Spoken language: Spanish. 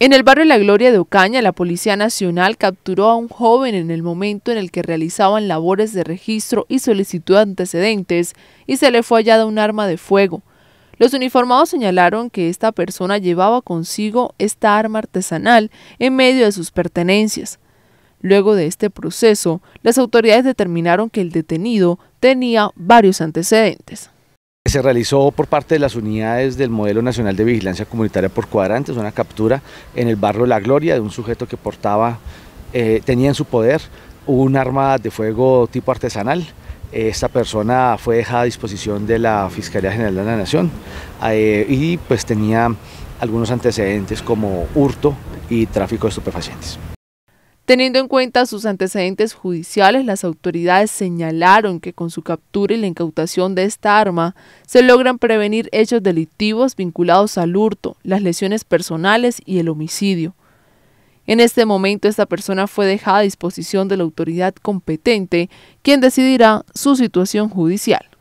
En el barrio La Gloria de Ocaña, la Policía Nacional capturó a un joven en el momento en el que realizaban labores de registro y solicitud de antecedentes y se le fue hallada un arma de fuego. Los uniformados señalaron que esta persona llevaba consigo esta arma artesanal en medio de sus pertenencias. Luego de este proceso, las autoridades determinaron que el detenido tenía varios antecedentes. Se realizó por parte de las unidades del Modelo Nacional de Vigilancia Comunitaria por Cuadrantes una captura en el barrio La Gloria de un sujeto que portaba, eh, tenía en su poder un arma de fuego tipo artesanal. Esta persona fue dejada a disposición de la Fiscalía General de la Nación eh, y pues tenía algunos antecedentes como hurto y tráfico de estupefacientes. Teniendo en cuenta sus antecedentes judiciales, las autoridades señalaron que con su captura y la incautación de esta arma se logran prevenir hechos delictivos vinculados al hurto, las lesiones personales y el homicidio. En este momento esta persona fue dejada a disposición de la autoridad competente, quien decidirá su situación judicial.